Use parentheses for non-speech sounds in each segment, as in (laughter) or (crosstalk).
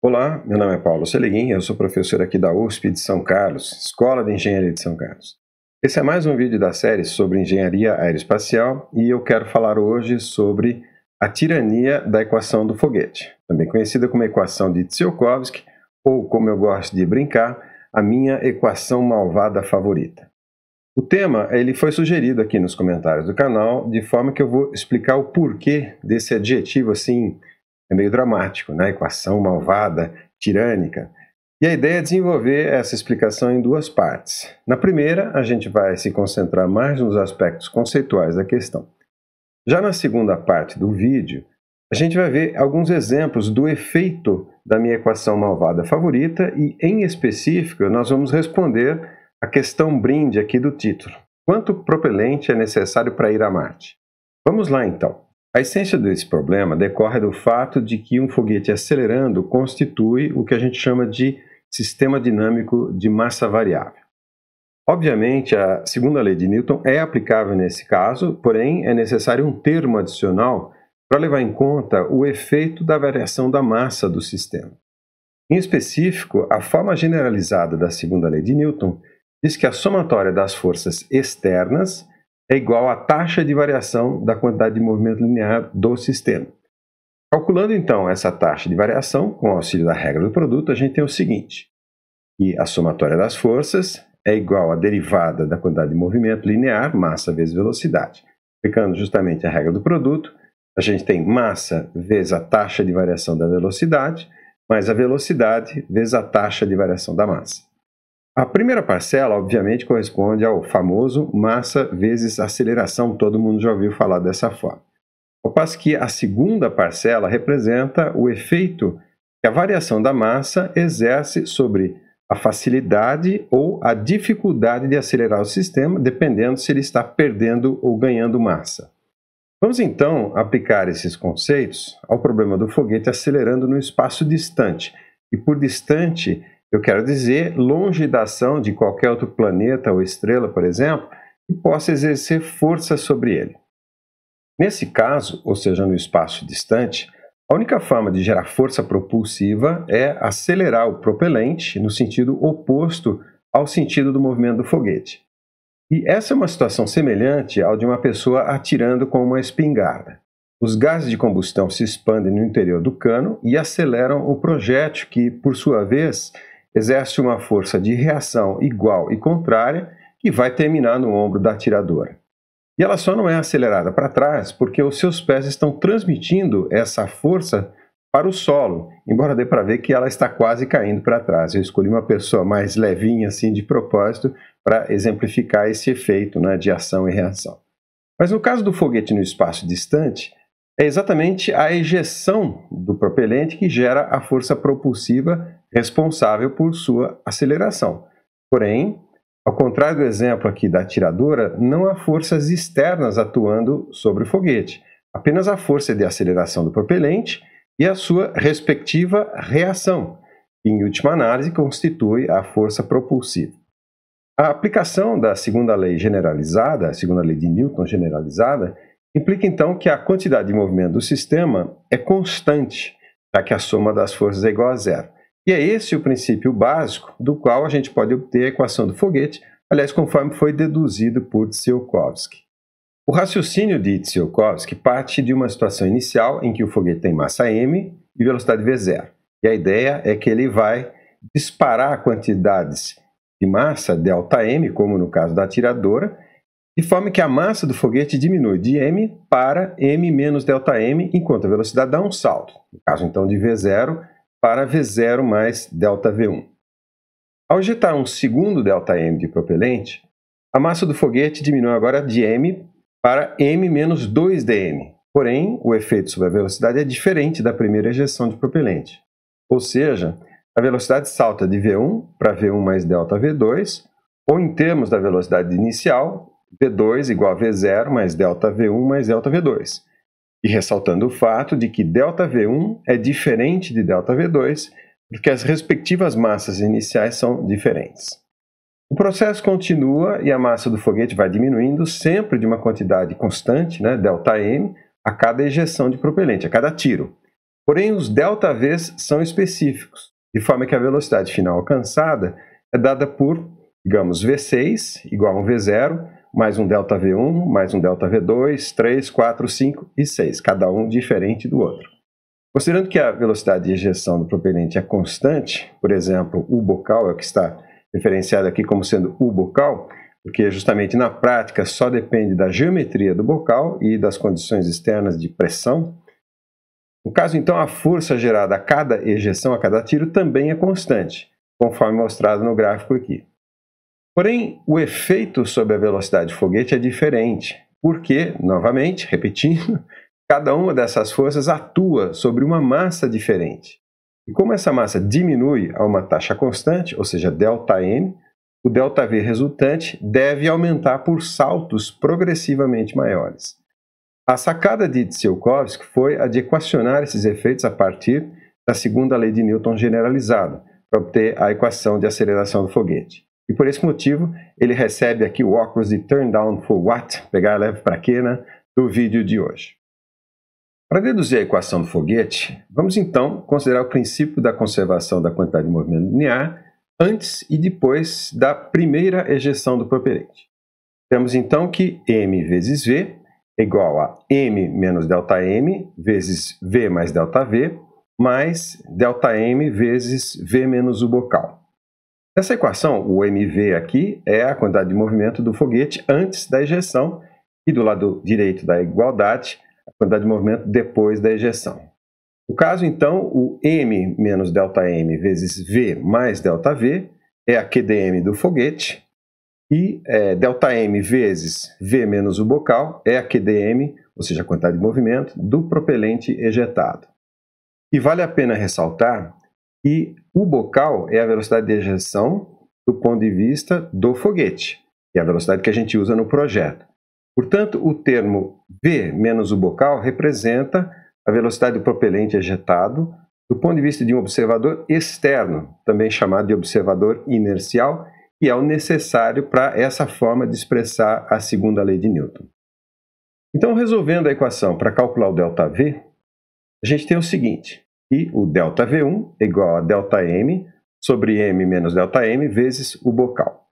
Olá, meu nome é Paulo Seleguin, eu sou professor aqui da USP de São Carlos, Escola de Engenharia de São Carlos. Esse é mais um vídeo da série sobre engenharia aeroespacial e eu quero falar hoje sobre a tirania da equação do foguete, também conhecida como equação de Tsiolkovsky ou, como eu gosto de brincar, a minha equação malvada favorita. O tema ele foi sugerido aqui nos comentários do canal, de forma que eu vou explicar o porquê desse adjetivo assim é meio dramático, né? Equação malvada, tirânica. E a ideia é desenvolver essa explicação em duas partes. Na primeira, a gente vai se concentrar mais nos aspectos conceituais da questão. Já na segunda parte do vídeo, a gente vai ver alguns exemplos do efeito da minha equação malvada favorita e, em específico, nós vamos responder a questão brinde aqui do título. Quanto propelente é necessário para ir a Marte? Vamos lá então. A essência desse problema decorre do fato de que um foguete acelerando constitui o que a gente chama de sistema dinâmico de massa variável. Obviamente, a segunda lei de Newton é aplicável nesse caso, porém é necessário um termo adicional para levar em conta o efeito da variação da massa do sistema. Em específico, a forma generalizada da segunda lei de Newton diz que a somatória das forças externas é igual à taxa de variação da quantidade de movimento linear do sistema. Calculando então essa taxa de variação com auxílio da regra do produto, a gente tem o seguinte: que a somatória das forças é igual à derivada da quantidade de movimento linear, massa vezes velocidade. Aplicando justamente a regra do produto, a gente tem massa vezes a taxa de variação da velocidade, mais a velocidade vezes a taxa de variação da massa. A primeira parcela, obviamente, corresponde ao famoso massa vezes aceleração, todo mundo já ouviu falar dessa forma. Ao passo que a segunda parcela representa o efeito que a variação da massa exerce sobre a facilidade ou a dificuldade de acelerar o sistema, dependendo se ele está perdendo ou ganhando massa. Vamos então aplicar esses conceitos ao problema do foguete acelerando no espaço distante. E por distante, eu quero dizer, longe da ação de qualquer outro planeta ou estrela, por exemplo, que possa exercer força sobre ele. Nesse caso, ou seja, no espaço distante, a única forma de gerar força propulsiva é acelerar o propelente no sentido oposto ao sentido do movimento do foguete. E essa é uma situação semelhante ao de uma pessoa atirando com uma espingarda. Os gases de combustão se expandem no interior do cano e aceleram o projétil, que, por sua vez, exerce uma força de reação igual e contrária que vai terminar no ombro da atiradora. E ela só não é acelerada para trás porque os seus pés estão transmitindo essa força para o solo, embora dê para ver que ela está quase caindo para trás. Eu escolhi uma pessoa mais levinha assim de propósito para exemplificar esse efeito né, de ação e reação. Mas no caso do foguete no espaço distante, é exatamente a ejeção do propelente que gera a força propulsiva responsável por sua aceleração. Porém, ao contrário do exemplo aqui da atiradora, não há forças externas atuando sobre o foguete, apenas a força de aceleração do propelente e a sua respectiva reação, que em última análise constitui a força propulsiva. A aplicação da segunda lei generalizada, a segunda lei de Newton generalizada, implica então que a quantidade de movimento do sistema é constante, já que a soma das forças é igual a zero. E é esse o princípio básico do qual a gente pode obter a equação do foguete, aliás, conforme foi deduzido por Tsiolkovsky. O raciocínio de Tsiolkovsky parte de uma situação inicial em que o foguete tem massa m e velocidade v zero. E a ideia é que ele vai disparar quantidades de massa delta m, como no caso da atiradora, de forma que a massa do foguete diminui de m para m menos delta m, enquanto a velocidade dá um salto, no caso então de v zero para V0 mais ΔV1. Ao injetar um segundo ΔM de propelente, a massa do foguete diminui agora de m para m menos 2 dm. Porém, o efeito sobre a velocidade é diferente da primeira ejeção de propelente. Ou seja, a velocidade salta de V1 para V1 mais delta V2, ou em termos da velocidade inicial, V2 igual a V0 mais delta V1 mais delta V2. E ressaltando o fato de que ΔV1 é diferente de ΔV2, porque as respectivas massas iniciais são diferentes. O processo continua e a massa do foguete vai diminuindo sempre de uma quantidade constante, né, ΔM, a cada ejeção de propelente, a cada tiro. Porém, os ΔVs são específicos, de forma que a velocidade final alcançada é dada por, digamos, V6 igual a um V0, mais um delta V1, mais um delta V2, 3, 4, 5 e 6, cada um diferente do outro. Considerando que a velocidade de ejeção do propelente é constante, por exemplo, o bocal é o que está referenciado aqui como sendo o bocal, porque justamente na prática só depende da geometria do bocal e das condições externas de pressão. No caso, então, a força gerada a cada ejeção, a cada tiro, também é constante, conforme mostrado no gráfico aqui. Porém, o efeito sobre a velocidade do foguete é diferente, porque, novamente, repetindo, (laughs) cada uma dessas forças atua sobre uma massa diferente. E como essa massa diminui a uma taxa constante, ou seja, ΔM, o ΔV resultante deve aumentar por saltos progressivamente maiores. A sacada de Tsiolkovsky foi a de equacionar esses efeitos a partir da segunda lei de Newton generalizada, para obter a equação de aceleração do foguete. E por esse motivo, ele recebe aqui o óculos de Turn Down for What, pegar leve para quê, né, do vídeo de hoje. Para deduzir a equação do foguete, vamos então considerar o princípio da conservação da quantidade de movimento linear antes e depois da primeira ejeção do propelente. Temos então que m vezes v é igual a m menos delta m vezes v mais delta v mais delta m vezes v menos o bocal essa equação, o mv aqui é a quantidade de movimento do foguete antes da ejeção e do lado direito da igualdade, a quantidade de movimento depois da ejeção. No caso, então, o m menos ΔM vezes v mais ΔV é a QDM do foguete e é, ΔM vezes V menos o bocal é a QDM, ou seja, a quantidade de movimento, do propelente ejetado. E vale a pena ressaltar e o bocal é a velocidade de ejeção do ponto de vista do foguete, que é a velocidade que a gente usa no projeto. Portanto, o termo V menos o bocal representa a velocidade do propelente ejetado do ponto de vista de um observador externo, também chamado de observador inercial, que é o necessário para essa forma de expressar a segunda lei de Newton. Então, resolvendo a equação para calcular o delta V, a gente tem o seguinte: e o ΔV1 igual a ΔM sobre M menos ΔM vezes o bocal.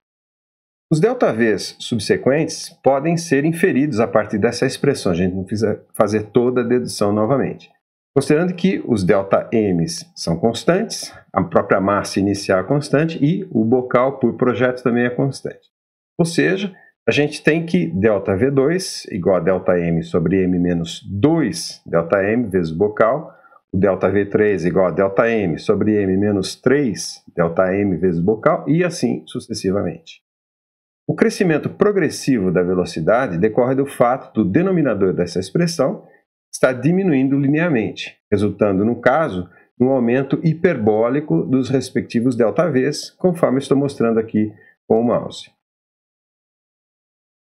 Os ΔVs subsequentes podem ser inferidos a partir dessa expressão, a gente não precisa fazer toda a dedução novamente. Considerando que os ΔMs são constantes, a própria massa inicial é constante e o bocal por projeto também é constante. Ou seja, a gente tem que ΔV2 igual a ΔM sobre M menos 2 ΔM vezes o bocal, delta V3 igual a delta M sobre M menos 3, delta M vezes bocal, e assim sucessivamente. O crescimento progressivo da velocidade decorre do fato do denominador dessa expressão estar diminuindo linearmente, resultando, no caso, num aumento hiperbólico dos respectivos delta Vs, conforme estou mostrando aqui com o mouse.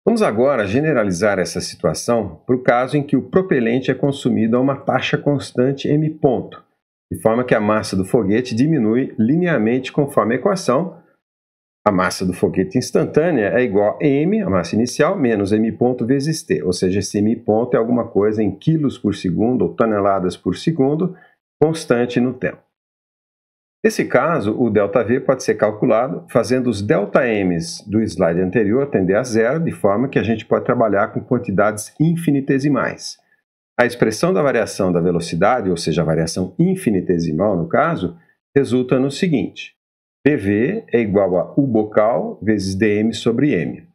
Vamos agora generalizar essa situação para o caso em que o propelente é consumido a uma taxa constante m ponto, de forma que a massa do foguete diminui linearmente conforme a equação. A massa do foguete instantânea é igual a m, a massa inicial, menos m ponto vezes t, ou seja, esse m ponto é alguma coisa em quilos por segundo ou toneladas por segundo, constante no tempo. Nesse caso, o ΔV pode ser calculado fazendo os ΔMs do slide anterior tender a zero, de forma que a gente pode trabalhar com quantidades infinitesimais. A expressão da variação da velocidade, ou seja, a variação infinitesimal no caso, resulta no seguinte. PV é igual a U bocal vezes dm sobre m.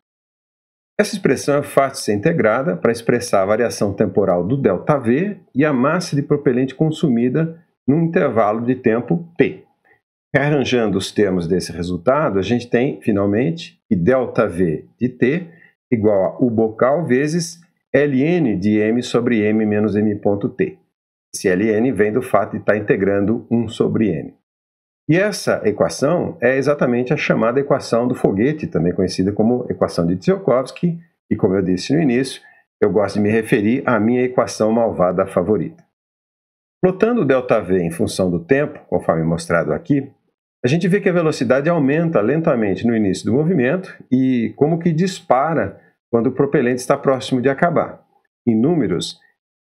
Essa expressão é fácil de ser integrada para expressar a variação temporal do ΔV e a massa de propelente consumida num intervalo de tempo T. Rearranjando os termos desse resultado, a gente tem, finalmente, que ΔV de T igual a U bocal vezes ln de m sobre m menos m T. Esse ln vem do fato de estar tá integrando 1 sobre m. E essa equação é exatamente a chamada equação do foguete, também conhecida como equação de Tsiolkovsky, e como eu disse no início, eu gosto de me referir à minha equação malvada favorita. Plotando o ΔV em função do tempo, conforme mostrado aqui, a gente vê que a velocidade aumenta lentamente no início do movimento e como que dispara quando o propelente está próximo de acabar. Em números,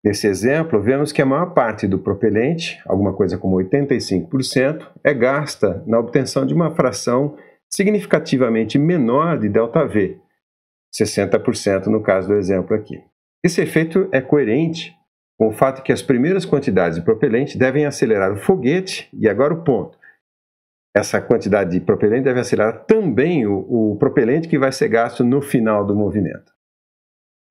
nesse exemplo, vemos que a maior parte do propelente, alguma coisa como 85%, é gasta na obtenção de uma fração significativamente menor de ΔV, 60% no caso do exemplo aqui. Esse efeito é coerente com o fato que as primeiras quantidades de propelente devem acelerar o foguete, e agora o ponto, essa quantidade de propelente deve acelerar também o, o propelente que vai ser gasto no final do movimento.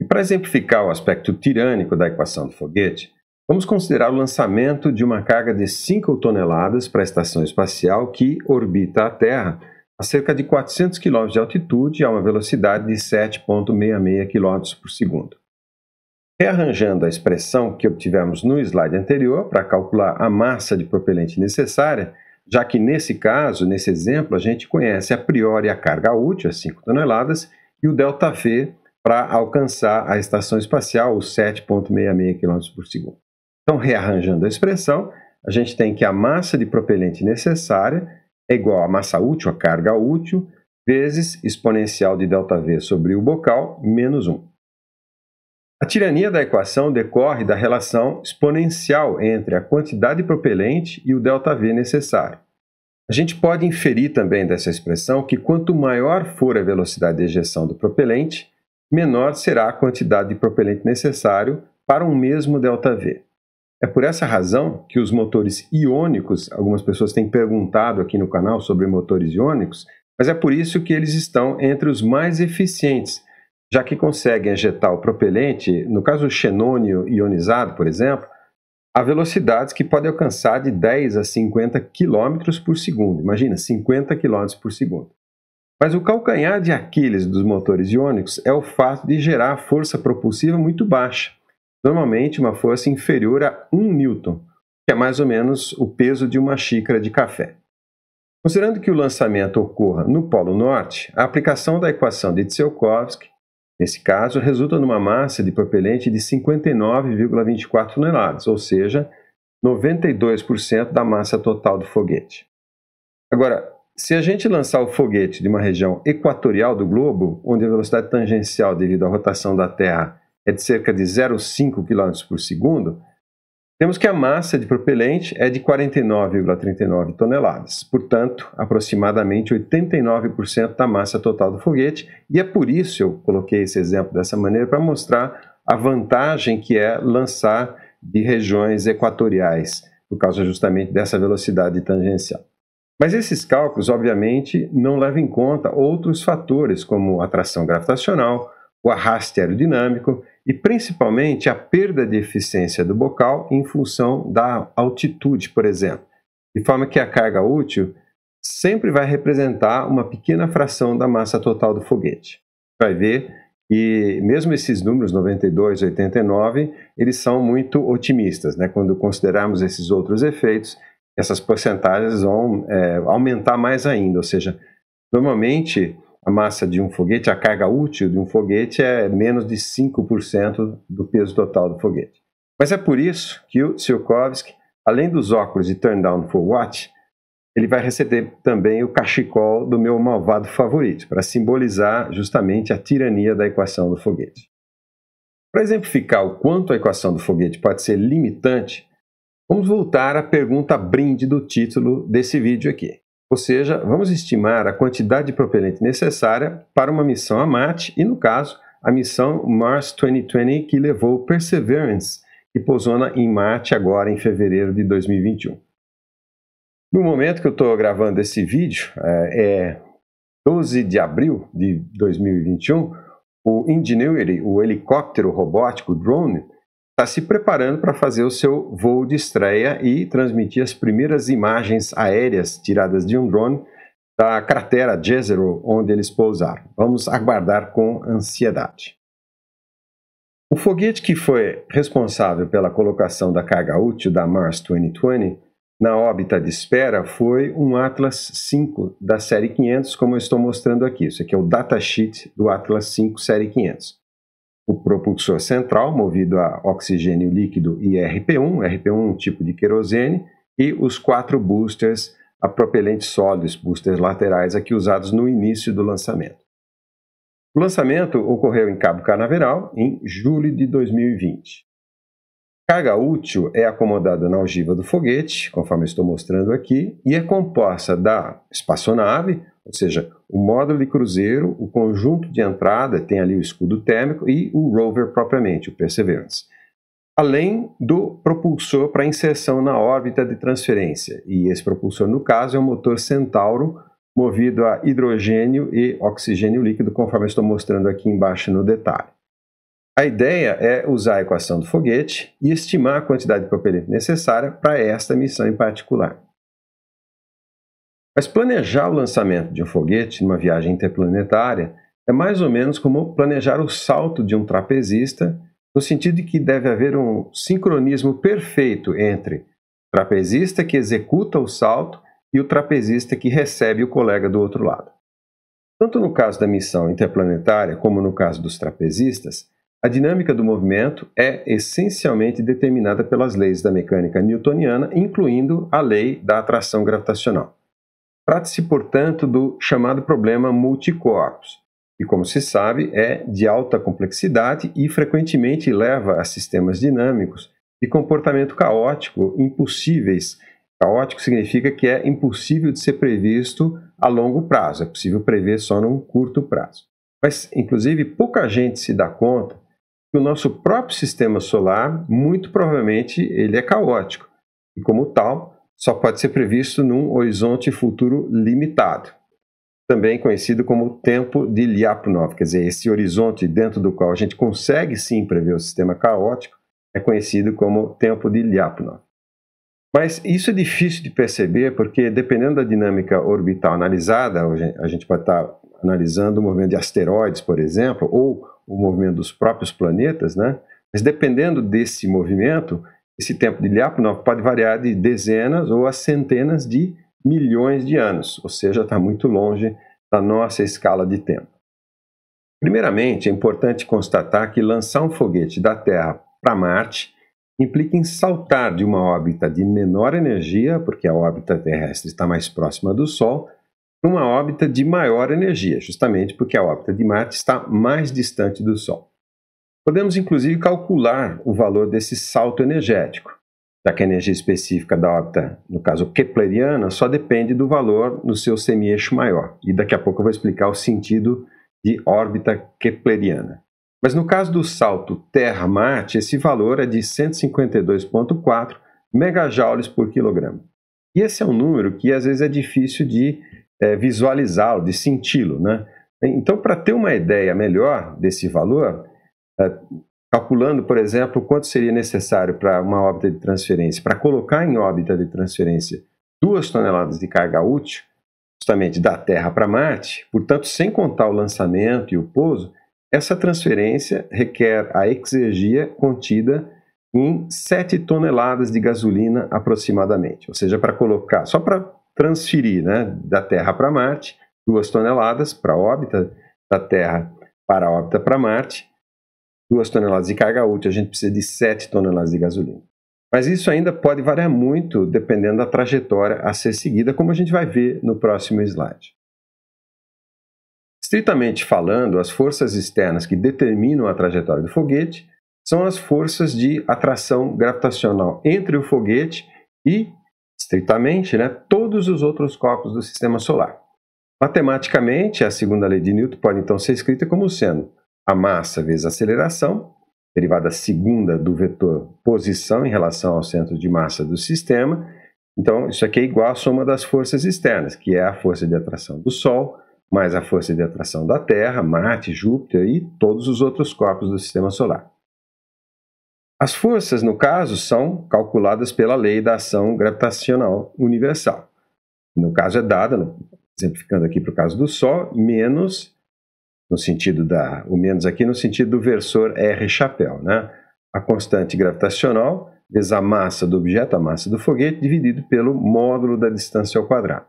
E para exemplificar o aspecto tirânico da equação do foguete, vamos considerar o lançamento de uma carga de 5 toneladas para a estação espacial que orbita a Terra a cerca de 400 km de altitude a uma velocidade de 7,66 km por segundo. Rearranjando a expressão que obtivemos no slide anterior para calcular a massa de propelente necessária, já que nesse caso, nesse exemplo, a gente conhece a priori a carga útil, as 5 toneladas, e o delta V para alcançar a estação espacial, os 7,66 km por segundo. Então, rearranjando a expressão, a gente tem que a massa de propelente necessária é igual à massa útil, a carga útil, vezes exponencial de delta V sobre o bocal, menos 1. A tirania da equação decorre da relação exponencial entre a quantidade propelente e o ΔV necessário. A gente pode inferir também dessa expressão que quanto maior for a velocidade de ejeção do propelente, menor será a quantidade de propelente necessário para um mesmo ΔV. É por essa razão que os motores iônicos, algumas pessoas têm perguntado aqui no canal sobre motores iônicos, mas é por isso que eles estão entre os mais eficientes já que conseguem ejetar o propelente, no caso do xenônio ionizado, por exemplo, a velocidades que podem alcançar de 10 a 50 km por segundo. Imagina, 50 km por segundo. Mas o calcanhar de Aquiles dos motores iônicos é o fato de gerar força propulsiva muito baixa, normalmente uma força inferior a 1 newton, que é mais ou menos o peso de uma xícara de café. Considerando que o lançamento ocorra no Polo Norte, a aplicação da equação de Tsiolkovsky Nesse caso, resulta numa massa de propelente de 59,24 toneladas, ou seja, 92% da massa total do foguete. Agora, se a gente lançar o foguete de uma região equatorial do globo, onde a velocidade tangencial devido à rotação da Terra é de cerca de 0,5 km por segundo, temos que a massa de propelente é de 49,39 toneladas, portanto, aproximadamente 89% da massa total do foguete, e é por isso que eu coloquei esse exemplo dessa maneira para mostrar a vantagem que é lançar de regiões equatoriais, por causa justamente dessa velocidade tangencial. Mas esses cálculos, obviamente, não levam em conta outros fatores como a atração gravitacional, o arraste aerodinâmico e principalmente a perda de eficiência do bocal em função da altitude, por exemplo, de forma que a carga útil sempre vai representar uma pequena fração da massa total do foguete. Vai ver que mesmo esses números 92, 89, eles são muito otimistas, né? Quando considerarmos esses outros efeitos, essas porcentagens vão é, aumentar mais ainda, ou seja, normalmente a massa de um foguete, a carga útil de um foguete é menos de 5% do peso total do foguete. Mas é por isso que o Tsiolkovsky, além dos óculos de Turn Down for watch, ele vai receber também o cachecol do meu malvado favorito, para simbolizar justamente a tirania da equação do foguete. Para exemplificar o quanto a equação do foguete pode ser limitante, vamos voltar à pergunta brinde do título desse vídeo aqui. Ou seja, vamos estimar a quantidade de propelente necessária para uma missão a Marte e, no caso, a missão Mars 2020 que levou Perseverance, que pousou em Marte agora em fevereiro de 2021. No momento que eu estou gravando esse vídeo, é 12 é de abril de 2021, o Ingenuity, o helicóptero robótico drone, está se preparando para fazer o seu voo de estreia e transmitir as primeiras imagens aéreas tiradas de um drone da cratera Jezero, onde eles pousaram. Vamos aguardar com ansiedade. O foguete que foi responsável pela colocação da carga útil da Mars 2020 na órbita de espera foi um Atlas 5 da série 500, como eu estou mostrando aqui. Isso aqui é o datasheet do Atlas 5 série 500 o propulsor central, movido a oxigênio líquido e RP1, RP1 um tipo de querosene, e os quatro boosters a propelentes sólidos, boosters laterais, aqui usados no início do lançamento. O lançamento ocorreu em Cabo Canaveral em julho de 2020. Carga útil é acomodada na algiva do foguete, conforme estou mostrando aqui, e é composta da espaçonave, ou seja, o módulo de cruzeiro, o conjunto de entrada, tem ali o escudo térmico, e o rover propriamente, o Perseverance. Além do propulsor para inserção na órbita de transferência, e esse propulsor, no caso, é o motor Centauro, movido a hidrogênio e oxigênio líquido, conforme estou mostrando aqui embaixo no detalhe. A ideia é usar a equação do foguete e estimar a quantidade de propelente necessária para esta missão em particular. Mas planejar o lançamento de um foguete numa viagem interplanetária é mais ou menos como planejar o salto de um trapezista, no sentido de que deve haver um sincronismo perfeito entre o trapezista que executa o salto e o trapezista que recebe o colega do outro lado. Tanto no caso da missão interplanetária como no caso dos trapezistas, a dinâmica do movimento é essencialmente determinada pelas leis da mecânica newtoniana, incluindo a lei da atração gravitacional. Trata-se, portanto, do chamado problema multicorpos, e como se sabe, é de alta complexidade e frequentemente leva a sistemas dinâmicos de comportamento caótico impossíveis. Caótico significa que é impossível de ser previsto a longo prazo, é possível prever só num curto prazo. Mas, inclusive, pouca gente se dá conta o nosso próprio sistema solar, muito provavelmente, ele é caótico e, como tal, só pode ser previsto num horizonte futuro limitado, também conhecido como tempo de Lyapunov, quer dizer, esse horizonte dentro do qual a gente consegue sim prever o sistema caótico é conhecido como tempo de Lyapunov. Mas isso é difícil de perceber porque, dependendo da dinâmica orbital analisada, a gente pode estar analisando o movimento de asteroides, por exemplo, ou o movimento dos próprios planetas, né? Mas dependendo desse movimento, esse tempo de Lyapunov pode variar de dezenas ou a centenas de milhões de anos, ou seja, está muito longe da nossa escala de tempo. Primeiramente, é importante constatar que lançar um foguete da Terra para Marte implica em saltar de uma órbita de menor energia, porque a órbita terrestre está mais próxima do Sol, uma órbita de maior energia, justamente porque a órbita de Marte está mais distante do Sol. Podemos inclusive calcular o valor desse salto energético, já que a energia específica da órbita, no caso kepleriana, só depende do valor no seu semi-eixo maior. E daqui a pouco eu vou explicar o sentido de órbita kepleriana. Mas no caso do salto Terra-Marte, esse valor é de 152,4 megajoules por quilograma. E esse é um número que às vezes é difícil de é, visualizá-lo, de senti-lo. Né? Então, para ter uma ideia melhor desse valor, é, calculando, por exemplo, quanto seria necessário para uma órbita de transferência, para colocar em órbita de transferência duas toneladas de carga útil, justamente da Terra para Marte, portanto, sem contar o lançamento e o pouso, essa transferência requer a exergia contida em 7 toneladas de gasolina aproximadamente. Ou seja, para colocar, só para transferir né, da Terra para Marte duas toneladas para a órbita, da Terra para a órbita para Marte, duas toneladas de carga útil, a gente precisa de 7 toneladas de gasolina. Mas isso ainda pode variar muito dependendo da trajetória a ser seguida, como a gente vai ver no próximo slide. Estritamente falando, as forças externas que determinam a trajetória do foguete são as forças de atração gravitacional entre o foguete e estritamente, né, todos os outros corpos do sistema solar. Matematicamente, a segunda lei de Newton pode então ser escrita como sendo a massa vezes a aceleração, derivada segunda do vetor posição em relação ao centro de massa do sistema. Então, isso aqui é igual à soma das forças externas, que é a força de atração do Sol, mais a força de atração da Terra, Marte, Júpiter e todos os outros corpos do sistema solar. As forças, no caso, são calculadas pela lei da ação gravitacional universal. No caso, é dada, exemplificando aqui para o caso do Sol, menos, no sentido da. O menos aqui no sentido do versor R chapéu, né? A constante gravitacional vezes a massa do objeto, a massa do foguete, dividido pelo módulo da distância ao quadrado.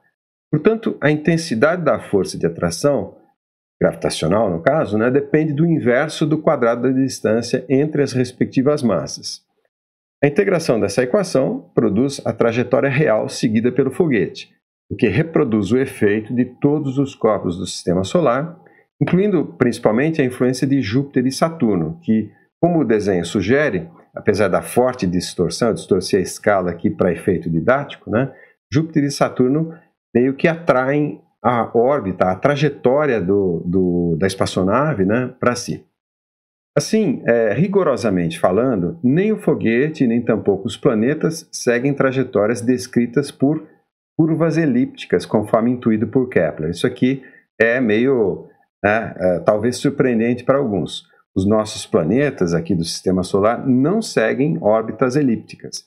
Portanto, a intensidade da força de atração gravitacional, no caso, né, depende do inverso do quadrado da distância entre as respectivas massas. A integração dessa equação produz a trajetória real seguida pelo foguete, o que reproduz o efeito de todos os corpos do sistema solar, incluindo principalmente a influência de Júpiter e Saturno, que, como o desenho sugere, apesar da forte distorção, distorcer distorci a escala aqui para efeito didático, né, Júpiter e Saturno meio que atraem a órbita, a trajetória do, do da espaçonave né, para si. Assim, é, rigorosamente falando, nem o foguete, nem tampouco os planetas seguem trajetórias descritas por curvas elípticas, conforme intuído por Kepler. Isso aqui é meio, né, é, talvez surpreendente para alguns. Os nossos planetas aqui do Sistema Solar não seguem órbitas elípticas.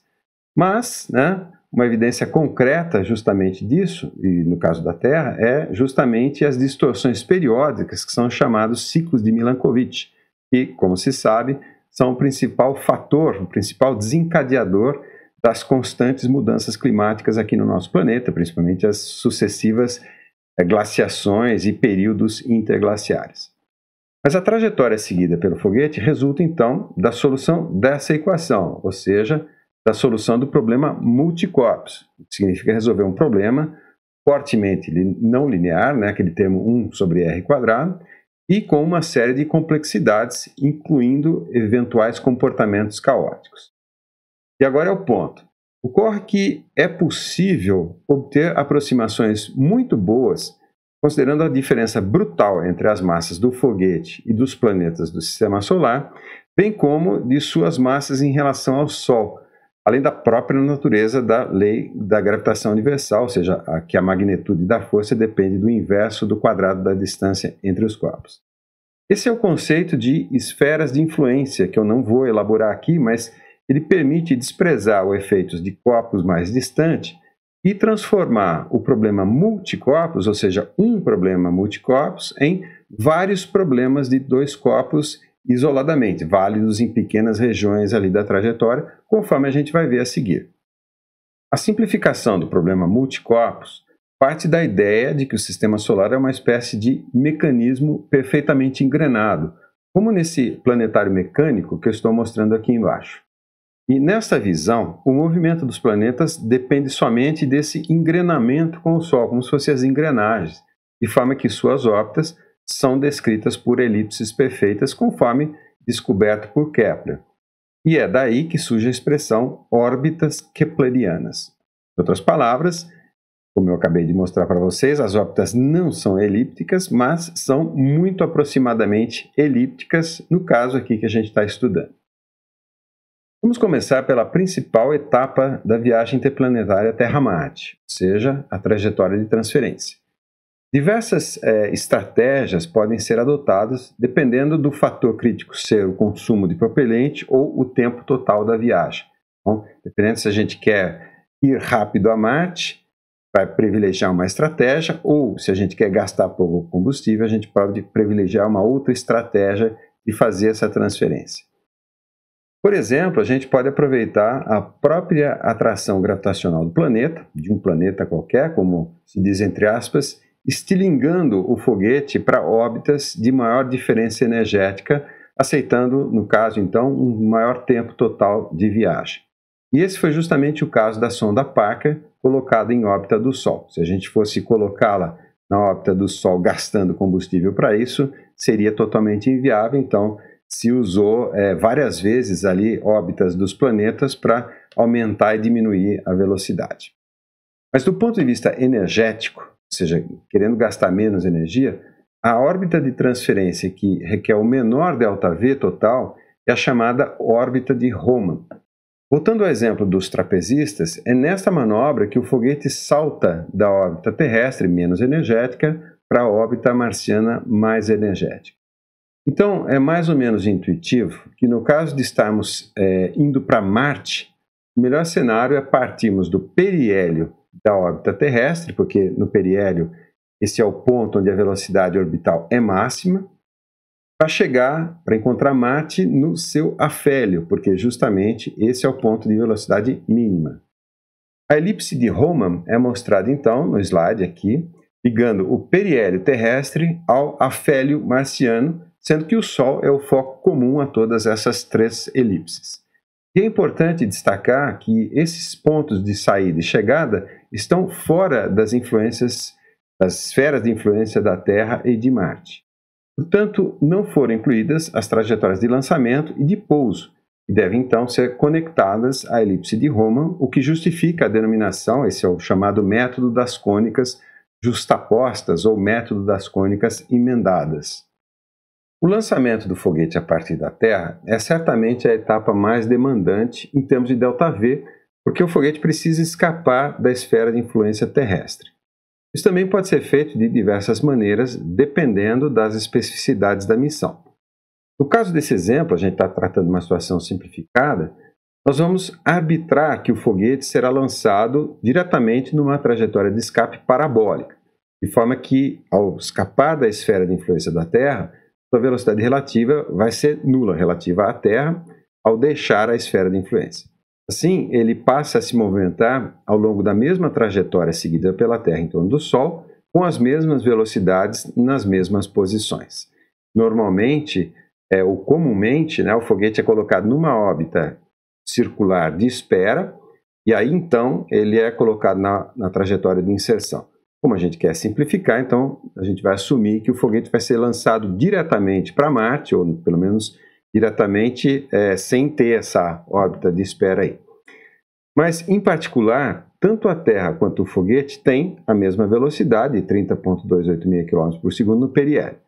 Mas, né, uma evidência concreta justamente disso, e no caso da Terra, é justamente as distorções periódicas, que são chamados ciclos de Milankovitch, e, como se sabe, são o principal fator, o principal desencadeador das constantes mudanças climáticas aqui no nosso planeta, principalmente as sucessivas eh, glaciações e períodos interglaciares. Mas a trajetória seguida pelo foguete resulta então da solução dessa equação, ou seja, da solução do problema multicorpos, que significa resolver um problema fortemente não linear, né, aquele termo 1 sobre r quadrado, e com uma série de complexidades, incluindo eventuais comportamentos caóticos. E agora é o ponto. Ocorre que é possível obter aproximações muito boas, considerando a diferença brutal entre as massas do foguete e dos planetas do sistema solar, bem como de suas massas em relação ao Sol, além da própria natureza da lei da gravitação universal, ou seja, a, que a magnitude da força depende do inverso do quadrado da distância entre os corpos. Esse é o conceito de esferas de influência, que eu não vou elaborar aqui, mas ele permite desprezar os efeitos de corpos mais distantes e transformar o problema multicorpos, ou seja, um problema multicorpos, em vários problemas de dois corpos isoladamente, válidos em pequenas regiões ali da trajetória, conforme a gente vai ver a seguir. A simplificação do problema multicorpos parte da ideia de que o sistema solar é uma espécie de mecanismo perfeitamente engrenado, como nesse planetário mecânico que eu estou mostrando aqui embaixo. E nesta visão, o movimento dos planetas depende somente desse engrenamento com o Sol, como se fossem as engrenagens, de forma que suas órbitas são descritas por elipses perfeitas conforme descoberto por Kepler. E é daí que surge a expressão órbitas keplerianas. Em outras palavras, como eu acabei de mostrar para vocês, as órbitas não são elípticas, mas são muito aproximadamente elípticas, no caso aqui que a gente está estudando. Vamos começar pela principal etapa da viagem interplanetária Terra-Marte, ou seja, a trajetória de transferência. Diversas é, estratégias podem ser adotadas dependendo do fator crítico ser o consumo de propelente ou o tempo total da viagem. Então, dependendo se a gente quer ir rápido a Marte, vai privilegiar uma estratégia, ou se a gente quer gastar pouco combustível, a gente pode privilegiar uma outra estratégia de fazer essa transferência. Por exemplo, a gente pode aproveitar a própria atração gravitacional do planeta, de um planeta qualquer, como se diz entre aspas, estilingando o foguete para órbitas de maior diferença energética, aceitando, no caso então, um maior tempo total de viagem. E esse foi justamente o caso da sonda Parker, colocada em órbita do Sol. Se a gente fosse colocá-la na órbita do Sol gastando combustível para isso, seria totalmente inviável, então se usou é, várias vezes ali órbitas dos planetas para aumentar e diminuir a velocidade. Mas do ponto de vista energético, seja, querendo gastar menos energia, a órbita de transferência que requer o menor delta v total é a chamada órbita de Roman. Voltando ao exemplo dos trapezistas, é nesta manobra que o foguete salta da órbita terrestre menos energética para a órbita marciana mais energética. Então, é mais ou menos intuitivo que, no caso de estarmos é, indo para Marte, o melhor cenário é partirmos do periélio da órbita terrestre, porque no periélio esse é o ponto onde a velocidade orbital é máxima, para chegar, para encontrar Marte no seu afélio, porque justamente esse é o ponto de velocidade mínima. A elipse de Hohmann é mostrada então no slide aqui, ligando o periélio terrestre ao afélio marciano, sendo que o Sol é o foco comum a todas essas três elipses. E é importante destacar que esses pontos de saída e chegada estão fora das influências, das esferas de influência da Terra e de Marte. Portanto, não foram incluídas as trajetórias de lançamento e de pouso, e devem então ser conectadas à elipse de Roman, o que justifica a denominação, esse é o chamado método das cônicas justapostas ou método das cônicas emendadas. O lançamento do foguete a partir da Terra é certamente a etapa mais demandante em termos de delta-v, porque o foguete precisa escapar da esfera de influência terrestre. Isso também pode ser feito de diversas maneiras, dependendo das especificidades da missão. No caso desse exemplo, a gente está tratando uma situação simplificada, nós vamos arbitrar que o foguete será lançado diretamente numa trajetória de escape parabólica, de forma que, ao escapar da esfera de influência da Terra, sua velocidade relativa vai ser nula relativa à Terra ao deixar a esfera de influência. Assim, ele passa a se movimentar ao longo da mesma trajetória seguida pela Terra em torno do Sol, com as mesmas velocidades nas mesmas posições. Normalmente, é, ou comumente, né, o foguete é colocado numa órbita circular de espera, e aí então ele é colocado na, na trajetória de inserção. Como a gente quer simplificar, então a gente vai assumir que o foguete vai ser lançado diretamente para Marte, ou pelo menos diretamente é, sem ter essa órbita de espera aí. Mas, em particular, tanto a Terra quanto o foguete têm a mesma velocidade, 30,286 km por segundo, no periélio.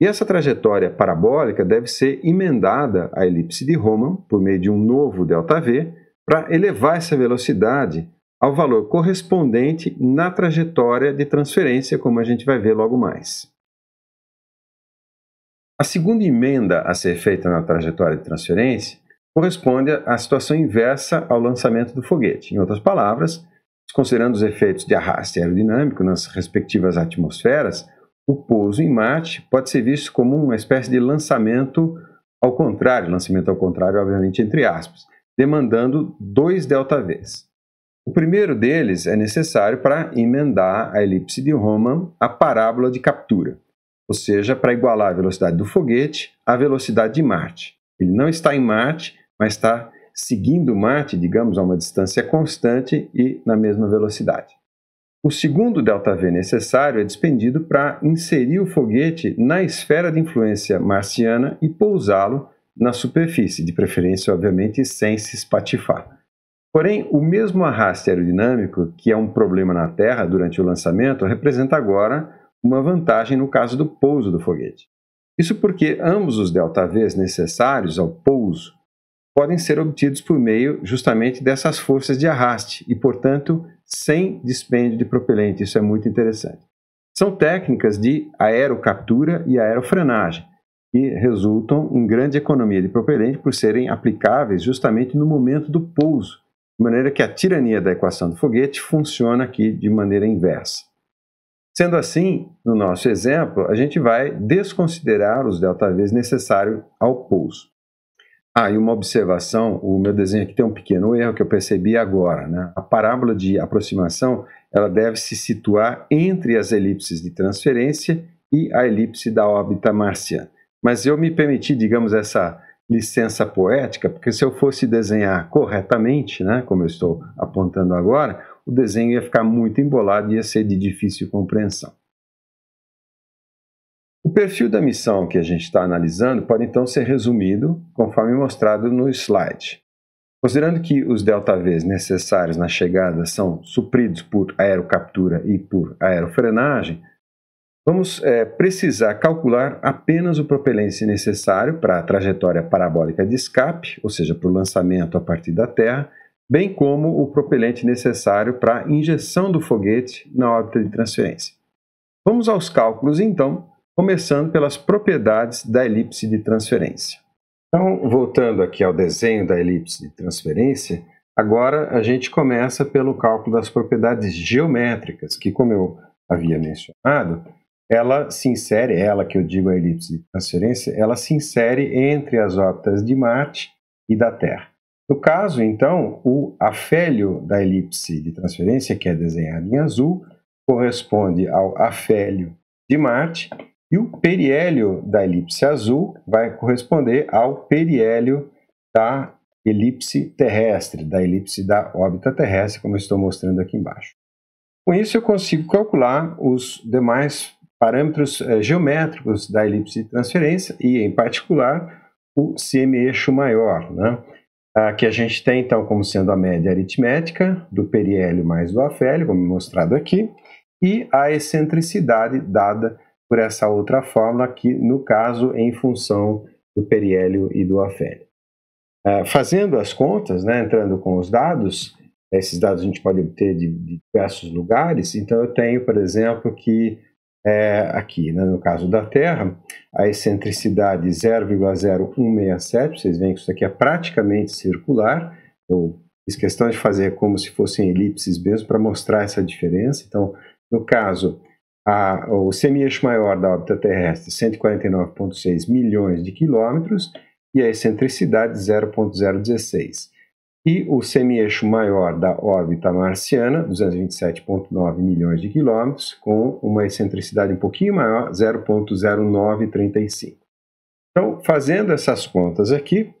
E essa trajetória parabólica deve ser emendada à elipse de Riemann por meio de um novo delta v para elevar essa velocidade ao valor correspondente na trajetória de transferência, como a gente vai ver logo mais. A segunda emenda a ser feita na trajetória de transferência corresponde à situação inversa ao lançamento do foguete. Em outras palavras, considerando os efeitos de arraste aerodinâmico nas respectivas atmosferas, o pouso em Marte pode ser visto como uma espécie de lançamento ao contrário, lançamento ao contrário, obviamente entre aspas, demandando 2 delta vezes. O primeiro deles é necessário para emendar a elipse de Roman à parábola de captura, ou seja, para igualar a velocidade do foguete à velocidade de Marte. Ele não está em Marte, mas está seguindo Marte, digamos, a uma distância constante e na mesma velocidade. O segundo ΔV necessário é despendido para inserir o foguete na esfera de influência marciana e pousá-lo na superfície, de preferência, obviamente, sem se espatifar. Porém, o mesmo arraste aerodinâmico, que é um problema na Terra durante o lançamento, representa agora uma vantagem no caso do pouso do foguete. Isso porque ambos os delta-Vs necessários ao pouso podem ser obtidos por meio justamente dessas forças de arraste e, portanto, sem dispêndio de propelente. Isso é muito interessante. São técnicas de aerocaptura e aerofrenagem que resultam em grande economia de propelente por serem aplicáveis justamente no momento do pouso de maneira que a tirania da equação do foguete funciona aqui de maneira inversa. Sendo assim, no nosso exemplo, a gente vai desconsiderar os delta-vs necessários ao pouso. Ah, e uma observação, o meu desenho aqui tem um pequeno erro que eu percebi agora. Né? A parábola de aproximação ela deve se situar entre as elipses de transferência e a elipse da órbita marciana. Mas eu me permiti, digamos, essa licença poética, porque se eu fosse desenhar corretamente, né, como eu estou apontando agora, o desenho ia ficar muito embolado e ia ser de difícil compreensão. O perfil da missão que a gente está analisando pode então ser resumido conforme mostrado no slide. Considerando que os delta-Vs necessários na chegada são supridos por aerocaptura e por aerofrenagem, Vamos é, precisar calcular apenas o propelência necessário para a trajetória parabólica de escape, ou seja, para o lançamento a partir da Terra, bem como o propelente necessário para a injeção do foguete na órbita de transferência. Vamos aos cálculos então, começando pelas propriedades da elipse de transferência. Então, voltando aqui ao desenho da elipse de transferência, agora a gente começa pelo cálculo das propriedades geométricas, que, como eu havia mencionado, ela se insere, é ela que eu digo a elipse de transferência, ela se insere entre as órbitas de Marte e da Terra. No caso, então, o afélio da elipse de transferência, que é desenhado em azul, corresponde ao afélio de Marte, e o periélio da elipse azul vai corresponder ao periélio da elipse terrestre, da elipse da órbita terrestre, como eu estou mostrando aqui embaixo. Com isso, eu consigo calcular os demais parâmetros eh, geométricos da elipse de transferência e, em particular, o semi eixo maior, né? Ah, que a gente tem, então, como sendo a média aritmética do periélio mais do afélio, como mostrado aqui, e a excentricidade dada por essa outra fórmula, que, no caso, em função do periélio e do afélio. Ah, fazendo as contas, né, entrando com os dados, esses dados a gente pode obter de, de diversos lugares, então eu tenho, por exemplo, que é, aqui, né, no caso da Terra, a excentricidade 0,0167, vocês veem que isso aqui é praticamente circular, eu fiz questão de fazer como se fossem elipses mesmo para mostrar essa diferença. Então, no caso, a, o semi-eixo maior da órbita terrestre, 149,6 milhões de quilômetros, e a excentricidade 0,016 e o semi-eixo maior da órbita marciana, 227,9 milhões de quilômetros, com uma excentricidade um pouquinho maior, 0,0935. Então, fazendo essas contas aqui,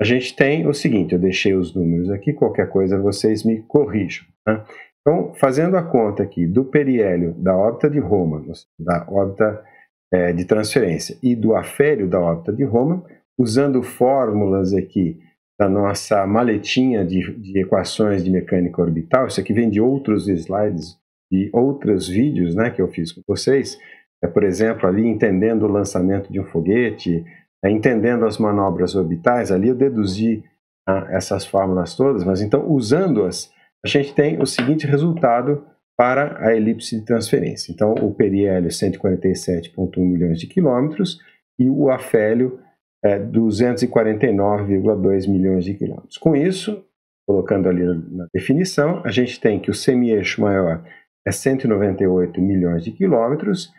a gente tem o seguinte: eu deixei os números aqui, qualquer coisa vocês me corrijam. Né? Então, fazendo a conta aqui do periélio da órbita de Roma, da órbita é, de transferência, e do afélio da órbita de Roma, usando fórmulas aqui da nossa maletinha de, de, equações de mecânica orbital. Isso aqui vem de outros slides e outros vídeos né, que eu fiz com vocês. É, por exemplo, ali entendendo o lançamento de um foguete, é, entendendo as manobras orbitais, ali eu deduzi tá, essas fórmulas todas, mas então usando-as, a gente tem o seguinte resultado para a elipse de transferência. Então, o periélio 147,1 milhões de quilômetros e o afélio é, 249,2 milhões de quilômetros. Com isso, colocando ali na definição, a gente tem que o semi-eixo maior é 198 milhões de quilômetros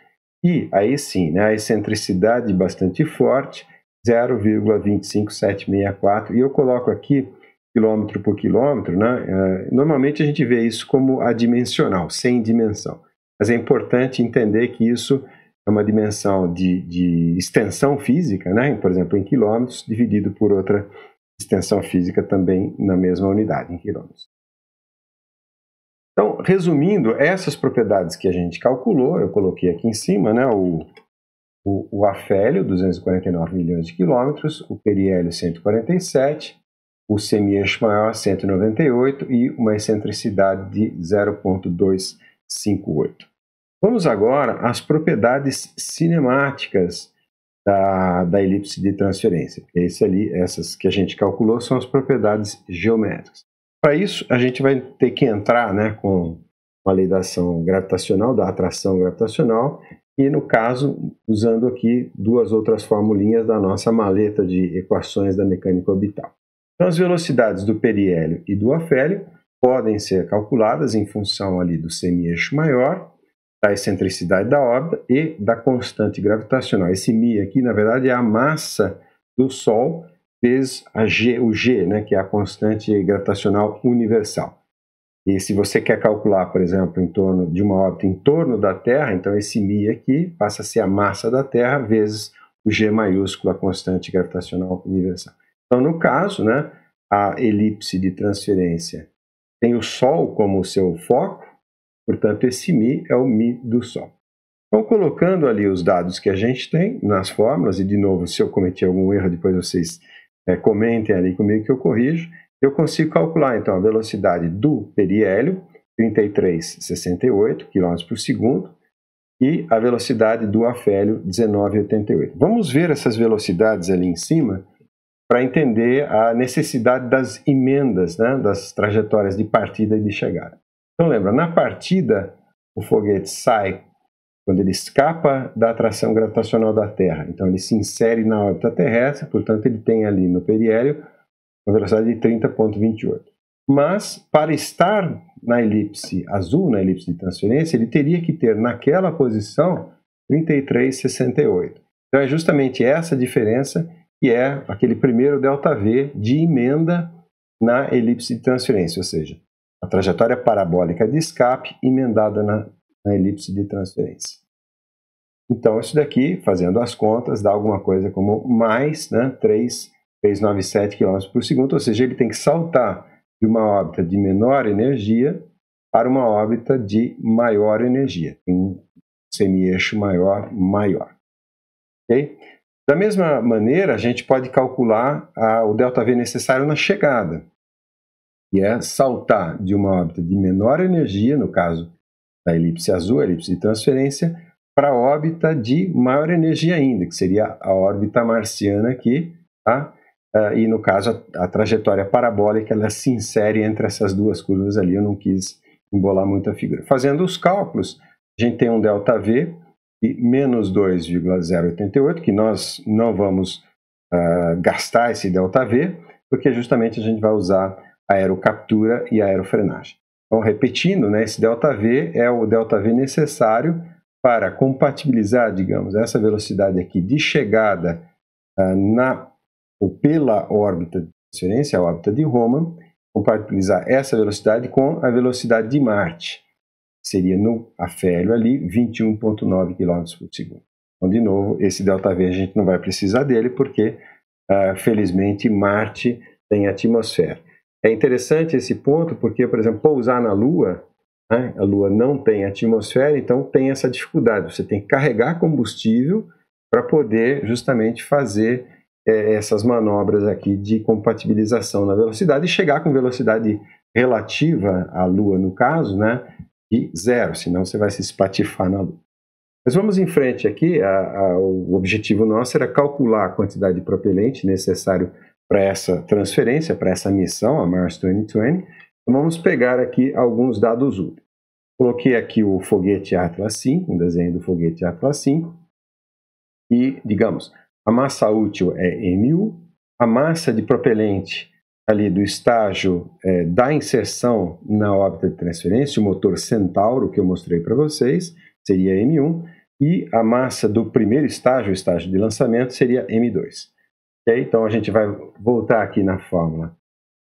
e aí sim, né, a excentricidade bastante forte, 0,25764. E eu coloco aqui quilômetro por quilômetro, né? É, normalmente a gente vê isso como adimensional, sem dimensão. Mas é importante entender que isso é uma dimensão de, de extensão física, né? por exemplo, em quilômetros, dividido por outra extensão física também na mesma unidade, em quilômetros. Então, resumindo, essas propriedades que a gente calculou, eu coloquei aqui em cima, né, o, o, o afélio, 249 milhões de quilômetros, o periélio, 147, o semieixo maior, 198, e uma excentricidade de 0,258. Vamos agora às propriedades cinemáticas da, da elipse de transferência. Esse ali, essas que a gente calculou são as propriedades geométricas. Para isso, a gente vai ter que entrar né, com a lei da ação gravitacional, da atração gravitacional, e no caso, usando aqui duas outras formulinhas da nossa maleta de equações da mecânica orbital. Então, as velocidades do periélio e do afélio podem ser calculadas em função ali do semi-eixo maior da excentricidade da órbita e da constante gravitacional. Esse μ aqui, na verdade, é a massa do Sol vezes G, o G, né, que é a constante gravitacional universal. E se você quer calcular, por exemplo, em torno de uma órbita em torno da Terra, então esse μ aqui passa a ser a massa da Terra vezes o G maiúsculo, a constante gravitacional universal. Então, no caso, né, a elipse de transferência tem o Sol como seu foco, Portanto, esse Mi é o Mi do Sol. Então, colocando ali os dados que a gente tem nas fórmulas, e de novo, se eu cometi algum erro, depois vocês é, comentem ali comigo que eu corrijo, eu consigo calcular então a velocidade do periélio, 33,68 km por segundo, e a velocidade do afélio, 19,88. Vamos ver essas velocidades ali em cima para entender a necessidade das emendas, né, das trajetórias de partida e de chegada. Então lembra, na partida, o foguete sai quando ele escapa da atração gravitacional da Terra. Então ele se insere na órbita terrestre, portanto ele tem ali no periélio uma velocidade de 30.28. Mas para estar na elipse azul, na elipse de transferência, ele teria que ter naquela posição 33,68. Então é justamente essa diferença que é aquele primeiro delta V de emenda na elipse de transferência, ou seja, a trajetória parabólica de escape emendada na, na elipse de transferência. Então, isso daqui, fazendo as contas, dá alguma coisa como mais né, 3,97 km por segundo, ou seja, ele tem que saltar de uma órbita de menor energia para uma órbita de maior energia, um semi-eixo maior, maior. Okay? Da mesma maneira, a gente pode calcular a, o ΔV necessário na chegada que é saltar de uma órbita de menor energia, no caso da elipse azul, a elipse de transferência, para a órbita de maior energia ainda, que seria a órbita marciana aqui, tá? Ah, e no caso a, a trajetória parabólica ela se insere entre essas duas curvas ali, eu não quis embolar muito a figura. Fazendo os cálculos, a gente tem um delta V de menos 2,088, que nós não vamos uh, gastar esse delta V, porque justamente a gente vai usar aerocaptura e aerofrenagem. Então, repetindo, né, esse ΔV é o ΔV necessário para compatibilizar, digamos, essa velocidade aqui de chegada ah, na ou pela órbita de transferência, a órbita de Roma, compatibilizar essa velocidade com a velocidade de Marte. Seria no afélio ali 21,9 km por segundo. Então, de novo, esse ΔV a gente não vai precisar dele, porque, ah, felizmente, Marte tem atmosfera. É interessante esse ponto porque, por exemplo, pousar na Lua, né, a Lua não tem atmosfera, então tem essa dificuldade. Você tem que carregar combustível para poder justamente fazer é, essas manobras aqui de compatibilização na velocidade e chegar com velocidade relativa à Lua, no caso, né, de zero, senão você vai se espatifar na Lua. Mas vamos em frente aqui. A, a, o objetivo nosso era calcular a quantidade de propelente necessário para essa transferência, para essa missão, a Mars 2020, vamos pegar aqui alguns dados úteis. Coloquei aqui o foguete Atlas 5, um desenho do foguete Atlas 5, e, digamos, a massa útil é MU, a massa de propelente ali do estágio é, da inserção na órbita de transferência, o motor Centauro que eu mostrei para vocês, seria M1, e a massa do primeiro estágio, o estágio de lançamento, seria M2. Okay? Então a gente vai voltar aqui na fórmula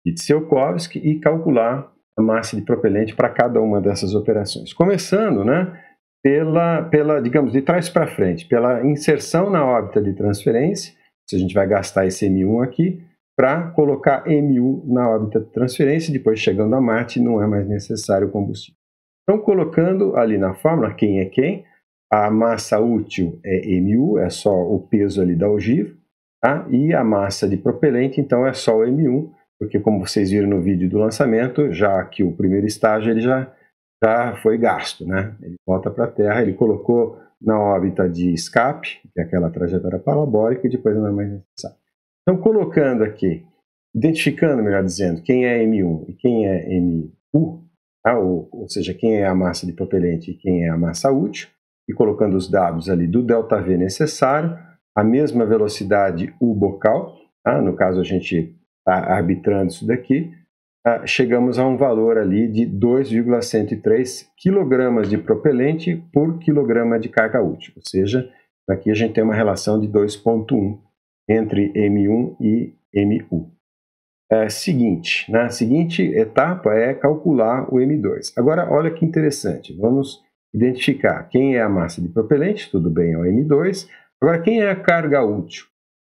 de Tsiolkovsky e calcular a massa de propelente para cada uma dessas operações. Começando, né? Pela, pela, digamos, de trás para frente, pela inserção na órbita de transferência, a gente vai gastar esse M1 aqui, para colocar MU na órbita de transferência, depois chegando a Marte não é mais necessário combustível. Então, colocando ali na fórmula quem é quem, a massa útil é MU, é só o peso ali da ogiva, Tá? E a massa de propelente, então, é só o M1, porque como vocês viram no vídeo do lançamento, já que o primeiro estágio ele já, já foi gasto, né? Ele volta para a Terra, ele colocou na órbita de escape, que é aquela trajetória parabólica, e depois não é mais necessário. Então, colocando aqui, identificando, melhor dizendo, quem é M1 e quem é MU, tá? ou, ou seja, quem é a massa de propelente e quem é a massa útil, e colocando os dados ali do ΔV necessário, a mesma velocidade U bocal, tá? no caso a gente está arbitrando isso daqui, tá? chegamos a um valor ali de 2,103 kg de propelente por quilograma de carga útil, ou seja, aqui a gente tem uma relação de 2,1 entre M1 e MU. É, seguinte, na né? seguinte etapa é calcular o M2. Agora, olha que interessante, vamos identificar quem é a massa de propelente, tudo bem, é o M2, Agora, quem é a carga útil?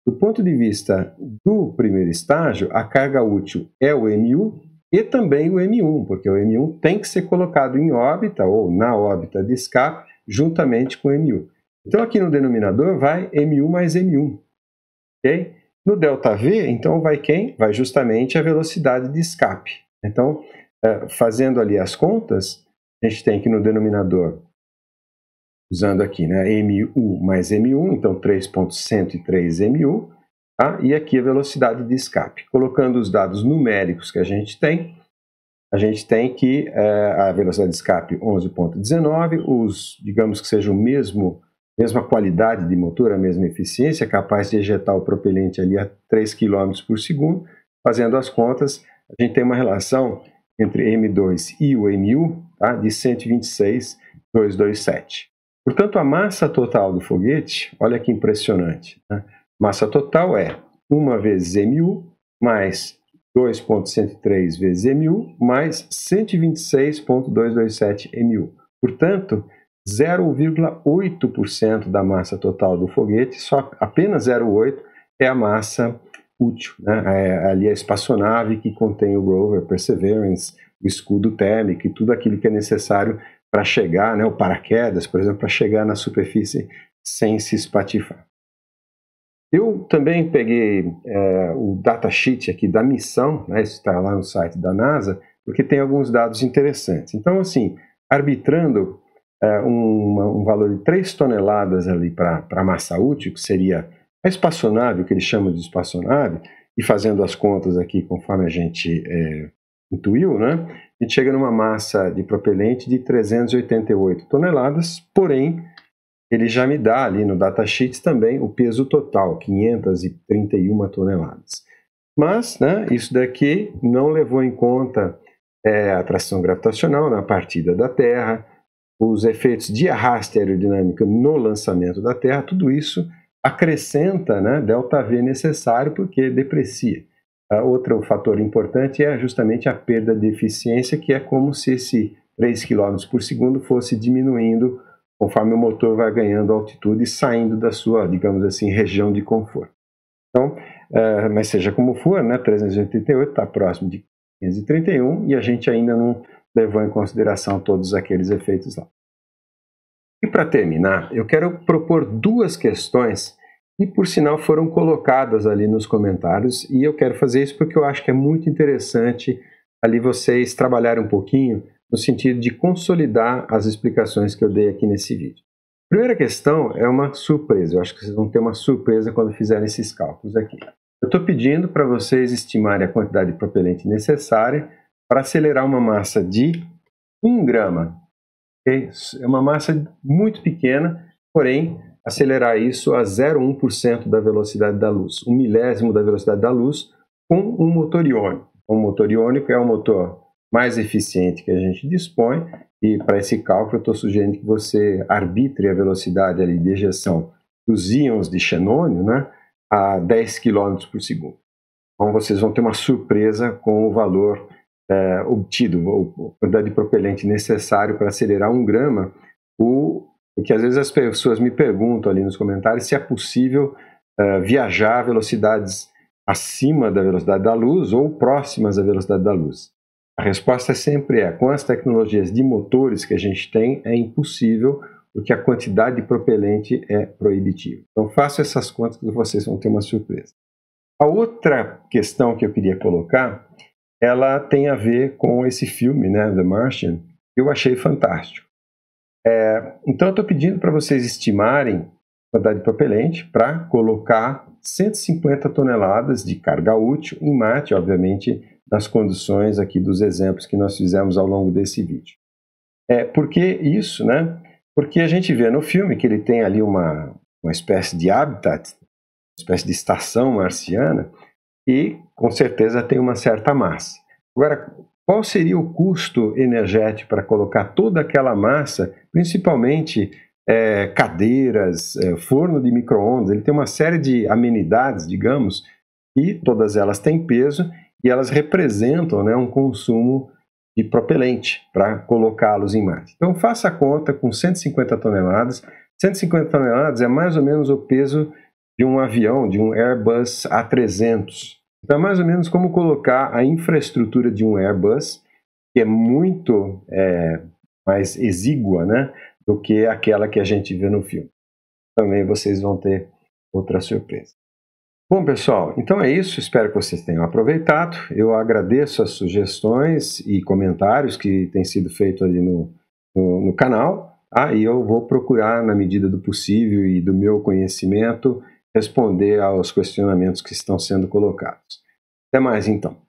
Do ponto de vista do primeiro estágio, a carga útil é o MU e também o M1, porque o M1 tem que ser colocado em órbita ou na órbita de escape juntamente com o MU. Então, aqui no denominador vai MU mais M1. Okay? No ΔV, então, vai quem? Vai justamente a velocidade de escape. Então, eh, fazendo ali as contas, a gente tem que no denominador usando aqui né, mu mais m1 então 3.103 mu, tá? e aqui a velocidade de escape. Colocando os dados numéricos que a gente tem, a gente tem que é, a velocidade de escape 11.19, os, digamos que seja o mesmo, mesma qualidade de motor, a mesma eficiência, capaz de ejetar o propelente ali a 3 km por segundo, fazendo as contas, a gente tem uma relação entre M2 e o MU tá, de 126,227. Portanto, a massa total do foguete, olha que impressionante, né? massa total é 1 vezes mu mais 2.103 vezes mu mais 126.227 mu. Portanto, 0,8% da massa total do foguete, só apenas 0,8 é a massa útil, né? é, ali é a espaçonave que contém o rover Perseverance, o escudo térmico e tudo aquilo que é necessário para chegar, né, o paraquedas, por exemplo, para chegar na superfície sem se espatifar. Eu também peguei é, o datasheet aqui da missão, né, isso está lá no site da NASA, porque tem alguns dados interessantes. Então, assim, arbitrando é, um, um, valor de 3 toneladas ali para a massa útil, que seria a espaçonave, o que eles chamam de espaçonave, e fazendo as contas aqui conforme a gente é, intuiu, né, gente chega numa massa de propelente de 388 toneladas, porém, ele já me dá ali no datasheet também o peso total, 531 toneladas. Mas né, isso daqui não levou em conta é, a tração gravitacional na partida da Terra, os efeitos de arraste aerodinâmico no lançamento da Terra, tudo isso acrescenta né, delta V necessário porque deprecia. Outro fator importante é justamente a perda de eficiência, que é como se esse 3 km por segundo fosse diminuindo conforme o motor vai ganhando altitude e saindo da sua, digamos assim, região de conforto. Então, uh, mas seja como for, né, 388 está próximo de 531 e a gente ainda não levou em consideração todos aqueles efeitos lá. E para terminar, eu quero propor duas questões e por sinal foram colocadas ali nos comentários. E eu quero fazer isso porque eu acho que é muito interessante ali vocês trabalharem um pouquinho no sentido de consolidar as explicações que eu dei aqui nesse vídeo. Primeira questão é uma surpresa. Eu acho que vocês vão ter uma surpresa quando fizerem esses cálculos aqui. Eu estou pedindo para vocês estimarem a quantidade de propelente necessária para acelerar uma massa de 1 grama. É uma massa muito pequena, porém acelerar isso a 0,1% da velocidade da luz, um milésimo da velocidade da luz, com um motor iônico. Um motor iônico é o motor mais eficiente que a gente dispõe, e para esse cálculo eu estou sugerindo que você arbitre a velocidade ali de ejeção dos íons de xenônio né, a 10 km por segundo. Então vocês vão ter uma surpresa com o valor é, obtido, a quantidade de propelente necessário para acelerar um grama, o e que às vezes as pessoas me perguntam ali nos comentários se é possível uh, viajar a velocidades acima da velocidade da luz ou próximas à velocidade da luz. A resposta é sempre é: com as tecnologias de motores que a gente tem, é impossível, porque a quantidade de propelente é proibitiva. Então, faço essas contas que vocês vão ter uma surpresa. A outra questão que eu queria colocar, ela tem a ver com esse filme, né, The Martian, que eu achei fantástico. É, então eu estou pedindo para vocês estimarem a quantidade de propelente para colocar 150 toneladas de carga útil em mate, obviamente, nas condições aqui dos exemplos que nós fizemos ao longo desse vídeo. É, por que isso, né? Porque a gente vê no filme que ele tem ali uma, uma espécie de habitat, uma espécie de estação marciana, e com certeza tem uma certa massa. Agora, qual seria o custo energético para colocar toda aquela massa, principalmente é, cadeiras, é, forno de micro-ondas? Ele tem uma série de amenidades, digamos, e todas elas têm peso e elas representam né, um consumo de propelente para colocá-los em Marte. Então faça a conta com 150 toneladas. 150 toneladas é mais ou menos o peso de um avião, de um Airbus A300. Então, é mais ou menos como colocar a infraestrutura de um Airbus, que é muito é, mais exígua né, do que aquela que a gente vê no filme. Também vocês vão ter outra surpresa. Bom, pessoal, então é isso. Espero que vocês tenham aproveitado. Eu agradeço as sugestões e comentários que têm sido feitos ali no, no, no canal. Ah, e eu vou procurar, na medida do possível e do meu conhecimento, responder aos questionamentos que estão sendo colocados. Até mais então.